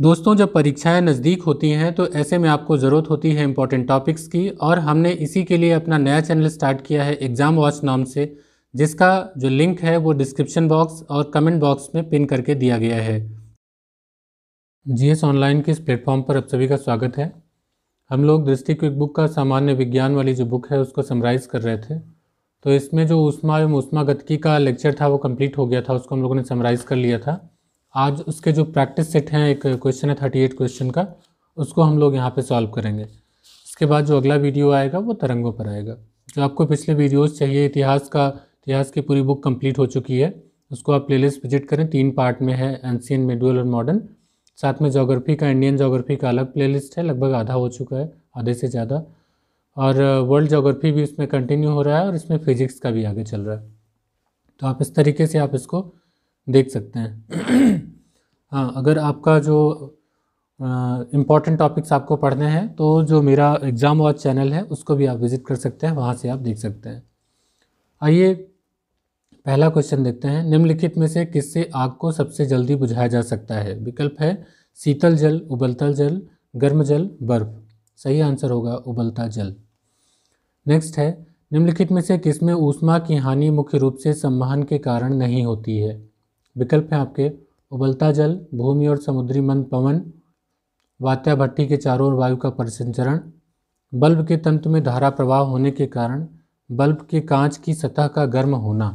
दोस्तों जब परीक्षाएं नज़दीक होती हैं तो ऐसे में आपको ज़रूरत होती है इंपॉर्टेंट टॉपिक्स की और हमने इसी के लिए अपना नया चैनल स्टार्ट किया है एग्ज़ाम वॉच नाम से जिसका जो लिंक है वो डिस्क्रिप्शन बॉक्स और कमेंट बॉक्स में पिन करके दिया गया है जी एस ऑनलाइन के इस प्लेटफॉर्म पर आप सभी का स्वागत है हम लोग दृष्टि क्विक बुक का सामान्य विज्ञान वाली जो बुक है उसको समराइज़ कर रहे थे तो इसमें जो उष्मा एवं गतकी का लेक्चर था वो कंप्लीट हो गया था उसको हम लोगों ने समराइज़ कर लिया था आज उसके जो प्रैक्टिस सेट हैं एक क्वेश्चन है थर्टी एट क्वेश्चन का उसको हम लोग यहाँ पे सॉल्व करेंगे इसके बाद जो अगला वीडियो आएगा वो तरंगों पर आएगा जो आपको पिछले वीडियोस चाहिए इतिहास का इतिहास की पूरी बुक कंप्लीट हो चुकी है उसको आप प्लेलिस्ट विजिट करें तीन पार्ट में है एनसीन मेडुअल और मॉडर्न साथ में जोग्राफी का इंडियन जोग्राफी का अलग प्लेलिस्ट है लगभग आधा हो चुका है आधे से ज़्यादा और वर्ल्ड जोग्राफी भी इसमें कंटिन्यू हो रहा है और इसमें फिजिक्स का भी आगे चल रहा है तो आप इस तरीके से आप इसको देख सकते हैं हाँ अगर आपका जो इम्पॉर्टेंट टॉपिक्स आपको पढ़ने हैं तो जो मेरा एग्ज़ाम वॉच चैनल है उसको भी आप विज़िट कर सकते हैं वहाँ से आप देख सकते हैं आइए पहला क्वेश्चन देखते हैं निम्नलिखित में से किससे आग को सबसे जल्दी बुझाया जा सकता है विकल्प है शीतल जल उबलता जल गर्म जल बर्फ सही आंसर होगा उबलता जल नेक्स्ट है निम्नलिखित में से किसमें ऊष्मा की हानि मुख्य रूप से संवहन के कारण नहीं होती है विकल्प हैं आपके उबलता जल भूमि और समुद्री मंद पवन वात्या भट्टी के चारों ओर वायु का परिसंचरण बल्ब के तंत्र में धारा प्रवाह होने के कारण बल्ब के कांच की सतह का गर्म होना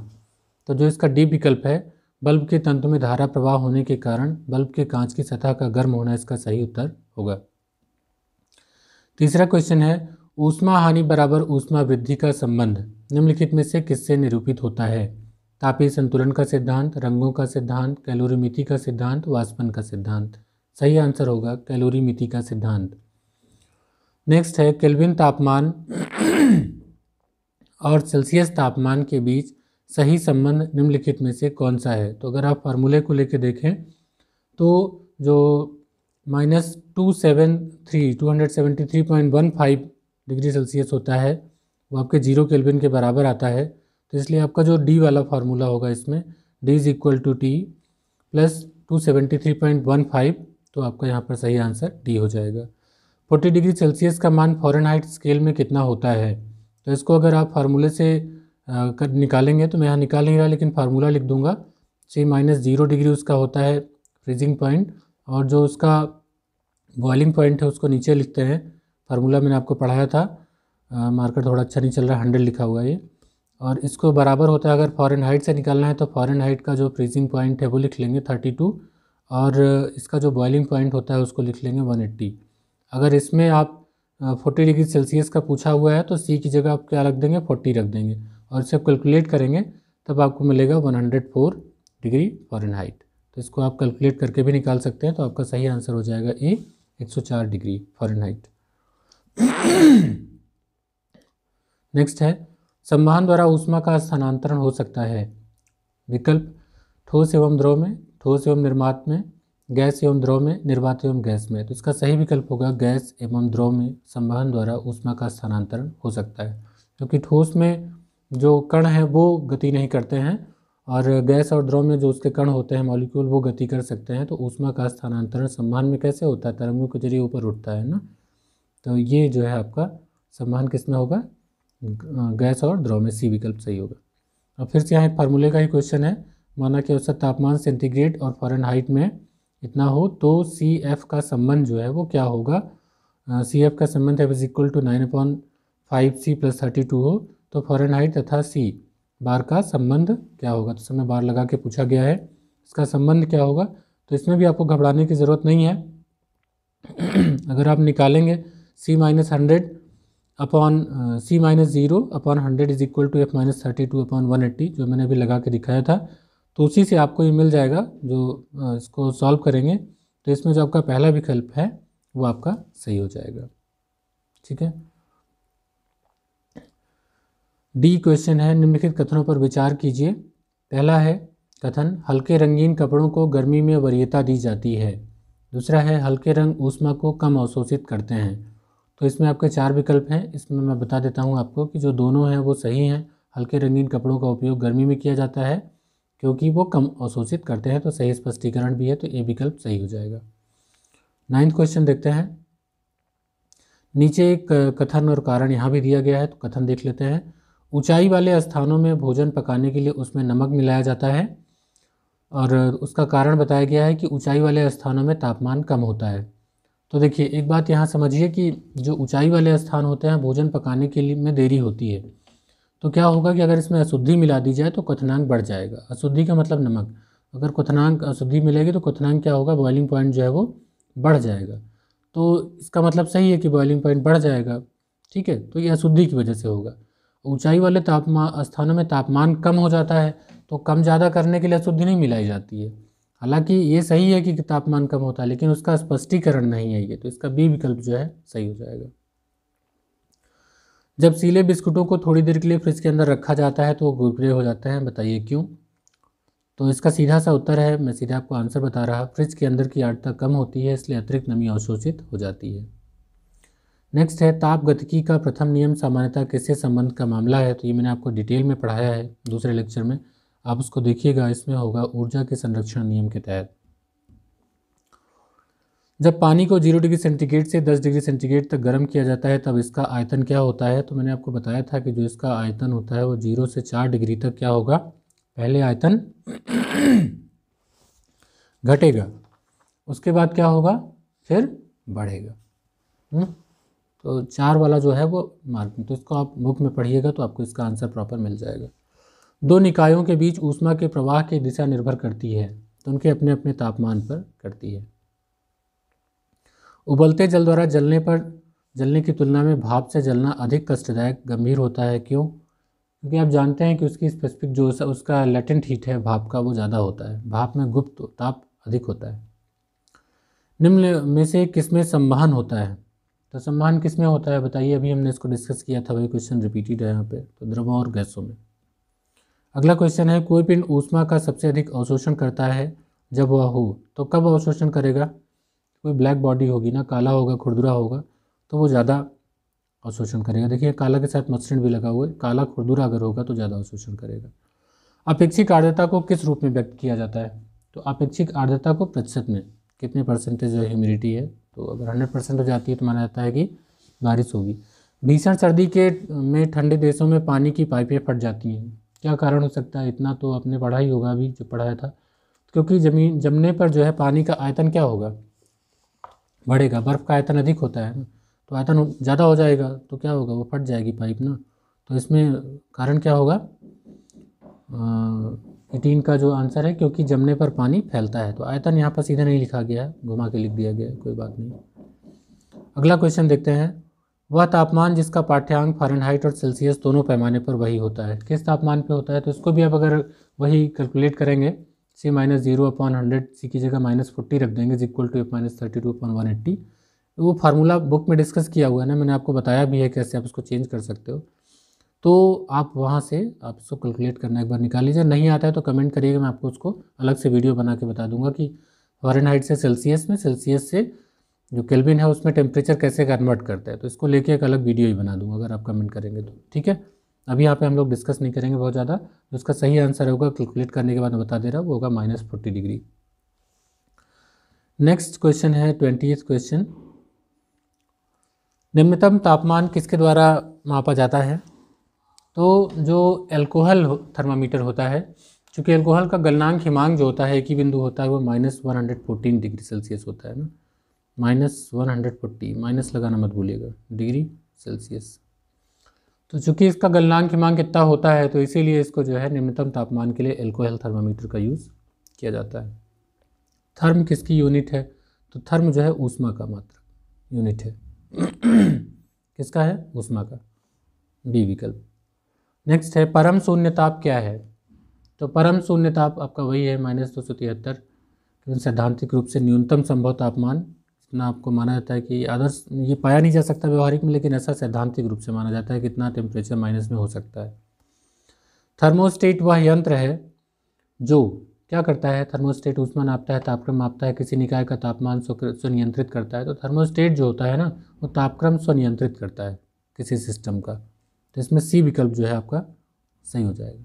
तो जो इसका डी विकल्प है बल्ब के तंतु में धारा प्रवाह होने के कारण बल्ब के कांच की सतह का गर्म होना इसका सही उत्तर होगा तीसरा क्वेश्चन है ऊष्मा हानि बराबर ऊष्मा वृद्धि का संबंध निम्नलिखित में से किससे निरूपित होता है तापीय संतुलन का सिद्धांत रंगों का सिद्धांत कैलोरीमिति का सिद्धांत वाष्पन का सिद्धांत सही आंसर होगा कैलोरीमिति का सिद्धांत नेक्स्ट है केल्विन तापमान और सेल्सियस तापमान के बीच सही संबंध निम्नलिखित में से कौन सा है तो अगर आप फार्मूले को लेकर देखें तो जो minus two seven three two hundred seventy three point one five degree Celsius होता है वो आपके जीरो केल्विन के बराबर आता है तो इसलिए आपका जो डी वाला फार्मूला होगा इसमें D is equal to T plus two seventy three point one five तो आपका यहाँ पर सही आंसर डी हो जाएगा फोर्टी डिग्री सेल्सियस का मान फॉरन हाइट स्केल में कितना होता है तो इसको अगर आप फार्मूले से कर निकालेंगे तो मैं यहाँ निकाल नहीं रहा लेकिन फार्मूला लिख दूंगा सी माइनस जीरो डिग्री उसका होता है फ्रीजिंग पॉइंट और जो उसका बॉइलिंग पॉइंट है उसको नीचे लिखते हैं फार्मूला मैंने आपको पढ़ाया था मार्केट थोड़ा अच्छा नहीं चल रहा हंड्रेड लिखा हुआ है ये और इसको बराबर होता है अगर फॉरन हाइट से निकालना है तो फॉरन हाइट का जो फ्रीजिंग पॉइंट है वो लिख लेंगे थर्टी टू और इसका जो बॉइलिंग पॉइंट होता है उसको लिख लेंगे वन एट्टी अगर इसमें आप फोर्टी डिग्री सेल्सियस का पूछा हुआ है तो सी की जगह आप क्या रख देंगे फोर्टी रख देंगे और इसे कैलकुलेट करेंगे तब आपको मिलेगा one hundred four degree Fahrenheit तो इसको आप कैलकुलेट करके भी निकाल सकते हैं तो आपका सही आंसर हो जाएगा ए एक सौ चार डिग्री फॉरन हाइट नेक्स्ट है संवहन द्वारा ऊष्मा का स्थानांतरण हो सकता है विकल्प ठोस एवं द्रव में ठोस एवं निर्मात में गैस एवं द्रव में निर्वात एवं गैस में तो इसका सही विकल्प होगा गैस एवं द्रव में संवहन द्वारा ऊष्मा का स्थानांतरण हो सकता है क्योंकि ठोस में जो कण हैं वो गति नहीं करते हैं और गैस और द्रव में जो उसके कण होते हैं मॉलिक्यूल वो गति कर सकते हैं तो ऊष्मा का स्थानांतरण संवहन में कैसे होता है तरंगों के जरिए ऊपर उठता है ना तो ये जो है आपका संवहन किस में होगा गैस और द्रव में सी विकल्प सही होगा अब फिर से यहाँ एक फार्मूले का ही क्वेश्चन है माना कि औसत तापमान सेंटीग्रेड और फॉरन हाइट में इतना हो तो सी एफ का संबंध जो है वो क्या होगा सी एफ का संबंध है is equal to nine upon five C plus thirty two हो तो फॉरन हाइट तथा सी बार का संबंध क्या होगा तो समय बार लगा के पूछा गया है इसका संबंध क्या होगा तो इसमें भी आपको घबराने की ज़रूरत नहीं है अगर आप निकालेंगे C minus hundred upon C minus zero upon hundred is equal to F minus thirty two upon one eighty जो मैंने अभी लगा के दिखाया था तो उसी से आपको ये मिल जाएगा जो इसको सॉल्व करेंगे तो इसमें जो आपका पहला विकल्प है वो आपका सही हो जाएगा ठीक है डी क्वेश्चन है निम्नलिखित कथनों पर विचार कीजिए पहला है कथन हल्के रंगीन कपड़ों को गर्मी में वरीयता दी जाती है दूसरा है हल्के रंग ऊष्मा को कम अवशोषित करते हैं तो इसमें आपके चार विकल्प हैं इसमें मैं बता देता हूँ आपको कि जो दोनों हैं वो सही हैं हल्के रंगीन कपड़ों का उपयोग गर्मी में किया जाता है क्योंकि वो कम अवशोषित करते हैं तो सही स्पष्टीकरण भी है तो ये विकल्प सही हो जाएगा नाइन्थ क्वेश्चन देखते हैं नीचे एक कथन और कारण यहाँ भी दिया गया है तो कथन देख लेते हैं ऊंचाई वाले स्थानों में भोजन पकाने के लिए उसमें नमक मिलाया जाता है और उसका कारण बताया गया है कि ऊंचाई वाले स्थानों में तापमान कम होता है तो देखिए एक बात यहाँ समझिए कि जो ऊंचाई वाले स्थान होते हैं भोजन पकाने के लिए में देरी होती है तो क्या होगा कि अगर इसमें अशुद्धि मिला दी जाए तो क्वथनांक बढ़ जाएगा अशुद्धि का मतलब नमक अगर क्वथनांक अशुद्धि मिलेगी तो क्वथनांक क्या होगा बॉइलिंग पॉइंट जो है वो बढ़ जाएगा तो इसका मतलब सही है कि बॉइलिंग पॉइंट बढ़ जाएगा ठीक है तो ये अशुद्धि की वजह से होगा ऊंचाई वाले तापमान स्थानों में तापमान कम हो जाता है तो कम ज़्यादा करने के लिए अशुद्धि नहीं मिलाई जाती है हालांकि ये सही है कि तापमान कम होता है लेकिन उसका स्पष्टीकरण नहीं है ये तो इसका बी विकल्प जो है सही हो जाएगा जब सीले बिस्कुटों को थोड़ी देर के लिए फ्रिज के अंदर रखा जाता है तो वो गुरगुरे हो जाते हैं बताइए क्यों तो इसका सीधा सा उत्तर है मैं सीधा आपको आंसर बता रहा फ्रिज के अंदर की आर्द्रता कम होती है इसलिए अतिरिक्त नमी अवशोषित हो जाती है नेक्स्ट है ताप गतिकी का प्रथम नियम सामान्यता किससे संबंध का मामला है तो ये मैंने आपको डिटेल में पढ़ाया है दूसरे लेक्चर में आप उसको देखिएगा इसमें होगा ऊर्जा के संरक्षण नियम के तहत जब पानी को जीरो डिग्री सेंटीग्रेड से दस डिग्री सेंटीग्रेड तक गर्म किया जाता है तब इसका आयतन क्या होता है तो मैंने आपको बताया था कि जो इसका आयतन होता है वो जीरो से चार डिग्री तक क्या होगा पहले आयतन घटेगा उसके बाद क्या होगा फिर बढ़ेगा हम्म, तो चार वाला जो है वो मार्किंग तो इसको आप बुक में पढ़िएगा तो आपको इसका आंसर प्रॉपर मिल जाएगा दो निकायों के बीच ऊष्मा के प्रवाह की दिशा निर्भर करती है तो उनके अपने अपने तापमान पर करती है उबलते जल द्वारा जलने पर जलने की तुलना में भाप से जलना अधिक कष्टदायक गंभीर होता है क्यों क्योंकि आप जानते हैं कि उसकी स्पेसिफिक जो उसका लेटेंट हीट है भाप का वो ज़्यादा होता है भाप में गुप्त ताप अधिक होता है निम्न में से किसमें सम्मान होता है तो सम्मान किसमें होता है बताइए अभी हमने इसको डिस्कस किया था वही क्वेश्चन रिपीटेड है यहाँ पे तो द्रवों और गैसों में अगला क्वेश्चन है कोई पिंड ऊष्मा का सबसे अधिक अवशोषण करता है जब वह हो तो कब अवशोषण करेगा कोई ब्लैक बॉडी होगी ना काला होगा खुरदुरा होगा तो वो ज़्यादा अवशोषण करेगा देखिए काला के साथ मत्सृण भी लगा हुआ है काला खुरदुरा अगर होगा तो ज़्यादा अवशोषण करेगा अपेक्षिक आर्द्रता को किस रूप में व्यक्त किया जाता है तो अपेक्षिक आर्द्रता को प्रतिशत में कितने परसेंटेज ह्यूमिडिटी है तो अगर हंड्रेड परसेंट हो जाती है तो माना जाता है कि बारिश होगी भीषण सर्दी के में ठंडे देशों में पानी की पाइपें फट जाती हैं क्या कारण हो सकता है इतना तो आपने पढ़ा ही होगा अभी जो पढ़ाया था क्योंकि जमीन जमने पर जो है पानी का आयतन क्या होगा बढ़ेगा बर्फ़ का आयतन अधिक होता है तो आयतन ज़्यादा हो जाएगा तो क्या होगा वो फट जाएगी पाइप ना तो इसमें कारण क्या होगा एटीन का जो आंसर है क्योंकि जमने पर पानी फैलता है तो आयतन यहाँ पर सीधा नहीं लिखा गया है घुमा के लिख दिया गया है कोई बात नहीं अगला क्वेश्चन देखते हैं वह तापमान जिसका पाठ्यांक फारेनहाइट और सेल्सियस दोनों पैमाने पर वही होता है किस तापमान पे होता है तो इसको भी आप अगर वही कैलकुलेट करेंगे C minus zero upon hundred C की जगह माइनस फोर्टी रख देंगे is equal to F minus thirty two upon one eighty वो फार्मूला बुक में डिस्कस किया हुआ है ना मैंने आपको बताया भी है कैसे आप इसको चेंज कर सकते हो तो आप वहाँ से आप इसको कैलकुलेट करना एक बार निकाल लीजिए नहीं आता है तो कमेंट करिएगा मैं आपको उसको अलग से वीडियो बना के बता दूंगा कि फ़ारेनहाइट से सेल्सियस में सेल्सियस से जो केल्विन है उसमें टेम्परेचर कैसे कन्वर्ट करते हैं तो इसको लेके एक अलग वीडियो ही बना दूंगा अगर आप कमेंट करेंगे तो ठीक है अभी यहाँ पे हम लोग डिस्कस नहीं करेंगे बहुत ज़्यादा तो उसका सही आंसर होगा कैलकुलेट करने के बाद बता दे रहा हूँ वो होगा minus forty degree next question है ट्वेंटी क्वेश्चन निम्नतम तापमान किसके द्वारा मापा जाता है तो जो एल्कोहल थर्मामीटर होता है चूँकि एल्कोहल का गलनांक हिमांक जो होता है एक ही बिंदु होता है वो minus one hundred fourteen degree Celsius होता है ना minus one hundred forty minus लगाना मत भूलिएगा डिग्री सेल्सियस तो चूँकि इसका गलनांक मांग कितना होता है तो इसीलिए इसको जो है निम्नतम तापमान के लिए एल्कोहल थर्मामीटर का यूज़ किया जाता है थर्म किसकी यूनिट है तो थर्म जो है ऊष्मा का मात्र यूनिट है किसका है ऊष्मा का बी विकल्प नेक्स्ट है परम शून्य ताप क्या है तो परम शून्य ताप आपका वही है माइनस दो सौ तिहत्तर सैद्धांतिक रूप से न्यूनतम संभव तापमान इतना आपको माना जाता है कि आदर्श ये पाया नहीं जा सकता व्यवहारिक में लेकिन ऐसा सैद्धांतिक रूप से माना जाता है कितना टेम्परेचर माइनस में हो सकता है थर्मोस्टेट वह यंत्र है जो क्या करता है थर्मोस्टेट उष्मा नापता है तापक्रम मापता है किसी निकाय का तापमान स्वनियंत्रित करता है तो थर्मोस्टेट जो होता है ना वो तापक्रम स्वनियंत्रित करता है किसी सिस्टम का तो इसमें सी विकल्प जो है आपका सही हो जाएगा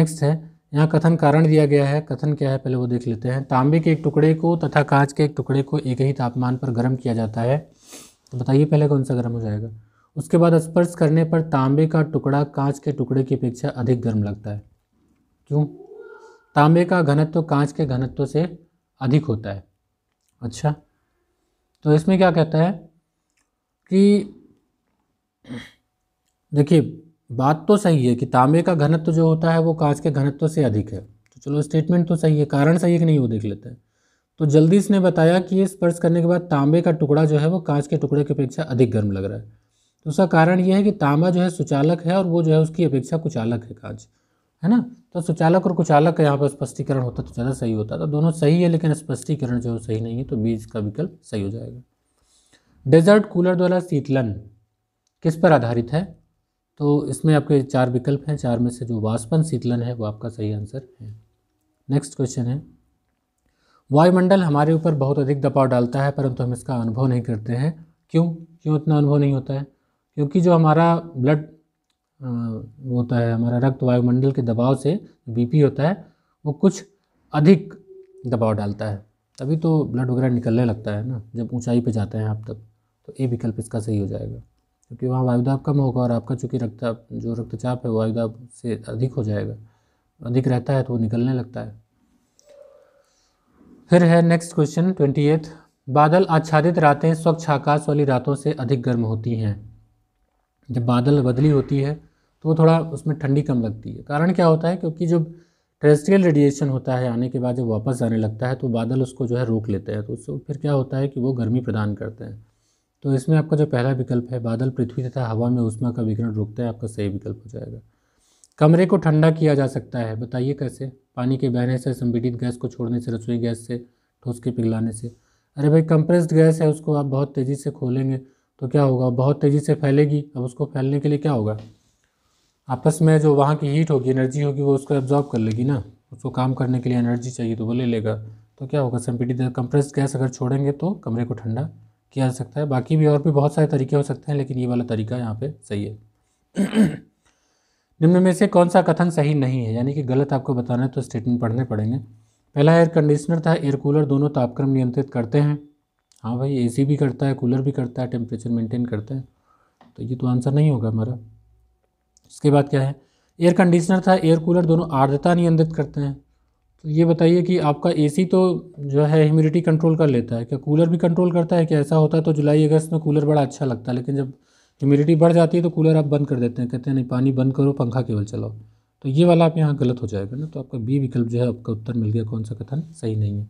नेक्स्ट है यहाँ कथन कारण दिया गया है कथन क्या है पहले वो देख लेते हैं तांबे के एक टुकड़े को तथा कांच के एक टुकड़े को एक ही तापमान पर गर्म किया जाता है तो बताइए पहले कौन सा गर्म हो जाएगा उसके बाद स्पर्श करने पर तांबे का टुकड़ा कांच के टुकड़े की अपेक्षा अधिक गर्म लगता है क्यों तांबे का घनत्व कांच के घनत्व से अधिक होता है अच्छा तो इसमें क्या कहता है कि देखिए बात तो सही है कि तांबे का घनत्व जो होता है वो कांच के घनत्व से अधिक है तो चलो स्टेटमेंट तो सही है कारण सही है कि नहीं वो देख लेते हैं तो जल्दी इसने बताया कि ये स्पर्श करने के बाद तांबे का टुकड़ा जो है वो कांच के टुकड़े की अपेक्षा अधिक गर्म लग रहा है तो उसका कारण ये है कि तांबा जो है सुचालक है और वो जो है उसकी अपेक्षा कुचालक है कांच है ना तो सुचालक और कुचालक का यहाँ पर स्पष्टीकरण होता तो ज़्यादा सही होता तो दोनों सही है लेकिन स्पष्टीकरण जो सही नहीं है तो बीज का विकल्प सही हो जाएगा डेजर्ट कूलर द्वारा शीतलन किस पर आधारित है तो इसमें आपके चार विकल्प हैं चार में से जो वाष्पन शीतलन है वो आपका सही आंसर है हम्म। नेक्स्ट क्वेश्चन है वायुमंडल हमारे ऊपर बहुत अधिक दबाव डालता है परंतु हम इसका अनुभव नहीं करते हैं क्यों क्यों इतना अनुभव नहीं होता है क्योंकि जो हमारा ब्लड होता है हमारा रक्त वायुमंडल के दबाव से बीपी होता है वो कुछ अधिक दबाव डालता है तभी तो ब्लड वगैरह निकलने लगता है ना जब ऊंचाई पे जाते हैं आप तब तो ए विकल्प इसका सही हो जाएगा क्योंकि वहाँ वायुदाब कम होगा और आपका चूँकि रक्त जो रक्तचाप है वायुदाब से अधिक हो जाएगा अधिक रहता है तो वो निकलने लगता है फिर है नेक्स्ट क्वेश्चन ट्वेंटी एथ बादल आच्छादित रातें स्वच्छ आकाश वाली रातों से अधिक गर्म होती हैं जब बादल बदली होती है तो वो थोड़ा उसमें ठंडी कम लगती है कारण क्या होता है क्योंकि जब टेरेस्ट्रियल रेडिएशन होता है आने के बाद जब वापस आने लगता है तो बादल उसको जो है रोक लेते हैं तो उससे फिर क्या होता है कि वो गर्मी प्रदान करते हैं तो इसमें आपका जो पहला विकल्प है बादल पृथ्वी तथा हवा में उष्मा का विकरण रोकता है आपका सही विकल्प हो जाएगा कमरे को ठंडा किया जा सकता है बताइए कैसे पानी के बहने से संपीड़ित गैस को छोड़ने से रसोई गैस से ठोस के पिघलाने से अरे भाई कंप्रेस्ड गैस है उसको आप बहुत तेज़ी से खोलेंगे तो क्या होगा बहुत तेज़ी से फैलेगी अब उसको फैलने के लिए क्या होगा आपस में जो वहाँ की हीट होगी एनर्जी होगी वो उसको एब्जॉर्ब कर लेगी ना उसको काम करने के लिए एनर्जी चाहिए तो वो ले लेगा तो क्या होगा संपीड़ित कंप्रेस्ड गैस अगर छोड़ेंगे तो कमरे को ठंडा किया जा सकता है बाकी भी और भी बहुत सारे तरीके हो सकते हैं लेकिन ये वाला तरीका यहाँ पे सही है निम्न में से कौन सा कथन सही नहीं है यानी कि गलत आपको बताना है तो स्टेटमेंट पढ़ने पड़ेंगे पहला एयर कंडीशनर था एयर कूलर दोनों तापक्रम नियंत्रित करते हैं हाँ भाई ए भी करता है कूलर भी करता है टेम्परेचर मेंटेन करते हैं तो ये तो आंसर नहीं होगा हमारा इसके बाद क्या है एयर कंडीशनर था एयर कूलर दोनों आर्द्रता नियंत्रित करते हैं तो ये बताइए कि आपका एसी तो जो है ह्यूमिडिटी कंट्रोल कर लेता है क्या कूलर भी कंट्रोल करता है क्या ऐसा होता है तो जुलाई अगस्त में कूलर बड़ा अच्छा लगता है लेकिन जब ह्यूमिडिटी बढ़ जाती है तो कूलर आप बंद कर देते हैं कहते हैं नहीं पानी बंद करो पंखा केवल चलाओ तो ये वाला आप यहाँ गलत हो जाएगा ना तो आपका बी विकल्प जो है आपका उत्तर मिल गया कौन सा कथन सही नहीं है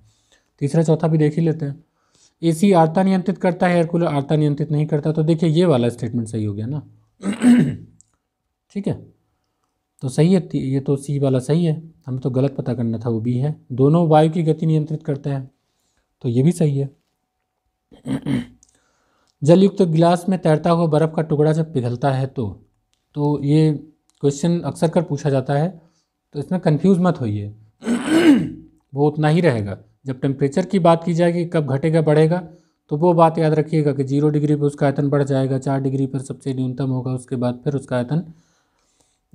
तीसरा चौथा भी देख ही लेते हैं सी आर्ता नियंत्रित करता है एयर कूलर आर्ता नियंत्रित नहीं करता तो देखिए ये वाला स्टेटमेंट सही हो गया ना ठीक है तो सही है ये तो सी वाला सही है हमें तो गलत पता करना था वो बी है दोनों वायु की गति नियंत्रित करते हैं तो ये भी सही है जलयुक्त गिलास में तैरता हुआ बर्फ़ का टुकड़ा जब पिघलता है तो तो ये क्वेश्चन अक्सर कर पूछा जाता है तो इसमें कंफ्यूज मत होइए वो उतना ही रहेगा जब टेम्परेचर की बात की जाएगी कब घटेगा बढ़ेगा तो वो बात याद रखिएगा कि जीरो डिग्री पर उसका आयतन बढ़ जाएगा चार डिग्री पर सबसे न्यूनतम होगा उसके बाद फिर उसका आयतन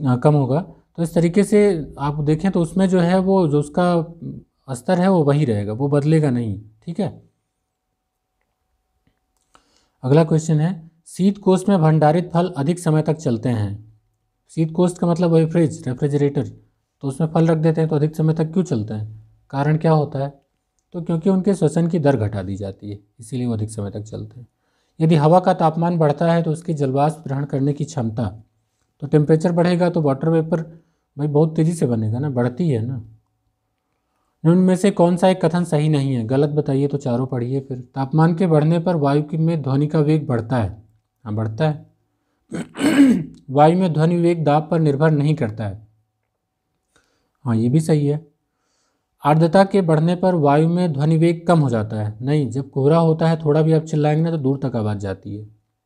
कम होगा तो इस तरीके से आप देखें तो उसमें जो है वो जो उसका स्तर है वो वही रहेगा वो बदलेगा नहीं ठीक है अगला क्वेश्चन है शीत कोष्ठ में भंडारित फल अधिक समय तक चलते हैं शीत कोष्ठ का मतलब वही फ्रिज रेफ्रिजरेटर तो उसमें फल रख देते हैं तो अधिक समय तक क्यों चलते हैं कारण क्या होता है तो क्योंकि उनके श्वसन की दर घटा दी जाती है इसीलिए वो अधिक समय तक चलते हैं यदि हवा का तापमान बढ़ता है तो उसकी जलवाष्प ग्रहण करने की क्षमता तो टेम्परेचर बढ़ेगा तो वाटर वेपर भाई बहुत तेज़ी से बनेगा ना बढ़ती है ना उनमें से कौन सा एक कथन सही नहीं है गलत बताइए तो चारों पढ़िए फिर तापमान के बढ़ने पर वायु में ध्वनि का वेग बढ़ता है हाँ बढ़ता है वायु में ध्वनि वेग दाब पर निर्भर नहीं करता है हाँ ये भी सही है आर्द्रता के बढ़ने पर वायु में ध्वनि वेग कम हो जाता है नहीं जब कोहरा होता है थोड़ा भी आप चिल्लाएंगे ना तो दूर तक आवाज़ जाती है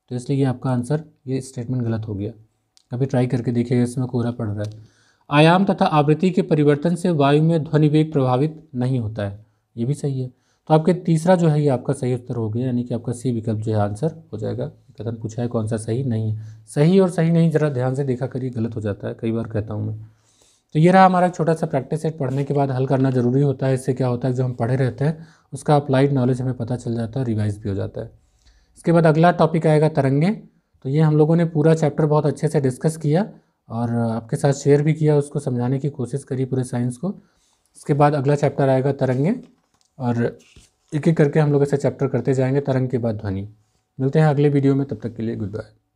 तो इसलिए आपका आंसर ये स्टेटमेंट गलत हो गया कभी ट्राई करके देखिएगा इसमें कोहरा पड़ रहा है आयाम तथा आवृत्ति के परिवर्तन से वायु में ध्वनि वेग प्रभावित नहीं होता है ये भी सही है तो आपके तीसरा जो है ये आपका सही उत्तर हो गया यानी कि आपका सी विकल्प जो है आंसर हो जाएगा कथन पूछा है कौन सा सही नहीं है सही और सही नहीं ज़रा ध्यान से देखा करिए गलत हो जाता है कई बार कहता हूँ मैं तो ये रहा हमारा छोटा सा प्रैक्टिस सेट पढ़ने के बाद हल करना जरूरी होता है इससे क्या होता है जो हम पढ़े रहते हैं उसका अप्लाइड नॉलेज हमें पता चल जाता है रिवाइज भी हो जाता है इसके बाद अगला टॉपिक आएगा तरंगे तो ये हम लोगों ने पूरा चैप्टर बहुत अच्छे से डिस्कस किया और आपके साथ शेयर भी किया उसको समझाने की कोशिश करी पूरे साइंस को इसके बाद अगला चैप्टर आएगा तरंगे और एक एक करके हम लोग ऐसे चैप्टर करते जाएंगे तरंग के बाद ध्वनि मिलते हैं अगले वीडियो में तब तक के लिए गुड बाय